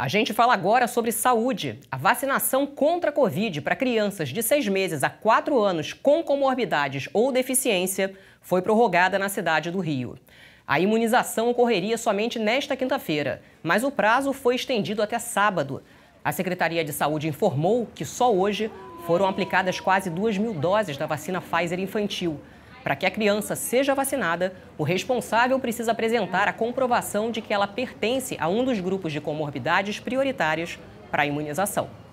A gente fala agora sobre saúde. A vacinação contra a Covid para crianças de 6 meses a 4 anos com comorbidades ou deficiência foi prorrogada na cidade do Rio. A imunização ocorreria somente nesta quinta-feira, mas o prazo foi estendido até sábado. A Secretaria de Saúde informou que só hoje foram aplicadas quase 2 mil doses da vacina Pfizer infantil. Para que a criança seja vacinada, o responsável precisa apresentar a comprovação de que ela pertence a um dos grupos de comorbidades prioritárias para a imunização.